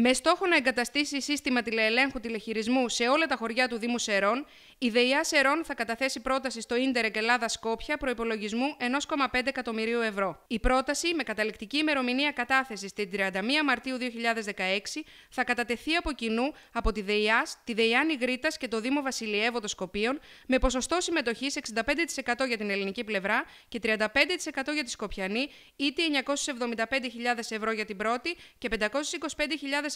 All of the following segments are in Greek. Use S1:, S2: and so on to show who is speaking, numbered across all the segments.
S1: Με στόχο να εγκαταστήσει σύστημα τηλεελέγχου τηλεχειρισμού σε όλα τα χωριά του Δήμου Σερών, η ΔΕΙΑ Σερών θα καταθέσει πρόταση στο ντερεκ Ελλάδα Σκόπια προπολογισμού 1,5 εκατομμυρίου ευρώ. Η πρόταση, με καταληκτική ημερομηνία κατάθεσης την 31 Μαρτίου 2016, θα κατατεθεί από κοινού από τη ΔΕΙΑ, τη ΔΕΙΑ Γρήτας και το Δήμο των Σκοπίων, με ποσοστό συμμετοχής 65% για την ελληνική πλευρά και 35% για τη Σκοπιανή, είτε 975.000 ευρώ για την πρώτη και 525.000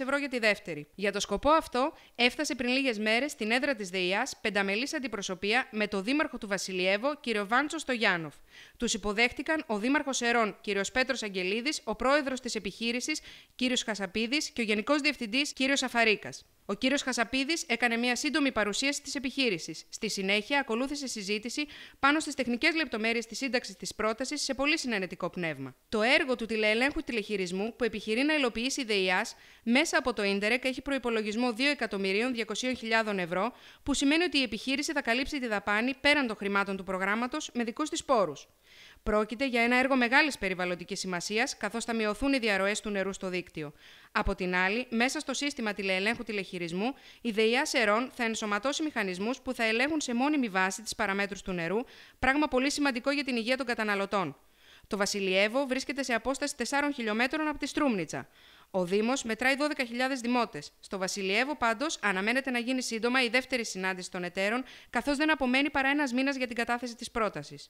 S1: ευρώ για τη δεύτερη. Για το σκοπό αυτό έφτασε πριν λίγες μέρες στην έδρα της ΔΕΙΑ πενταμελής αντιπροσωπεία με το Δήμαρχο του Βασιλιεύω, κ. Βάντσο Στογιάνοφ. Τους υποδέχτηκαν ο Δήμαρχος Ερών, κ. Πέτρος Αγγελίδης, ο πρόεδρος της επιχείρησης, κ. Χασαπίδης και ο Γενικός Διευθυντής, κ. Σαφαρίκα. Ο κύριος Χασαπίδης έκανε μια σύντομη παρουσίαση της επιχείρησης. Στη συνέχεια, ακολούθησε συζήτηση πάνω στις τεχνικές λεπτομέρειες της σύνταξης της πρότασης σε πολύ συνενετικό πνεύμα. Το έργο του τηλεελέγχου τηλεχειρισμού που επιχειρεί να υλοποιήσει η ΔΕΙΑΣ μέσα από το ντερεκ έχει προπολογισμό 2.200.000 ευρώ, που σημαίνει ότι η επιχείρηση θα καλύψει τη δαπάνη πέραν των χρημάτων του προγράμματος με δικούς της πόρους. Πρόκειται για ένα έργο μεγάλης περιβαλλοντικής σημασίας, καθώς θα μειωθούν οι διαρροές του νερού στο δίκτυο. Από την άλλη, μέσα στο σύστημα τηλεελέγχου τηλεχειρισμού η ΔΕΙΑ Σερών θα ενσωματώσει μηχανισμούς που θα ελέγχουν σε μόνιμη βάση τις παραμέτρους του νερού, πράγμα πολύ σημαντικό για την υγεία των καταναλωτών. Το Βασιλιεύο βρίσκεται σε απόσταση 4 χιλιόμετρων από τη Στρούμνιτσα. Ο Δήμος μετράει 12.000 δημότες. Στο Βασιλιεύο, πάντως, αναμένεται να γίνει σύντομα η δεύτερη συνάντηση των εταίρων, καθώς δεν απομένει παρά ένας μήνας για την κατάθεση της πρότασης.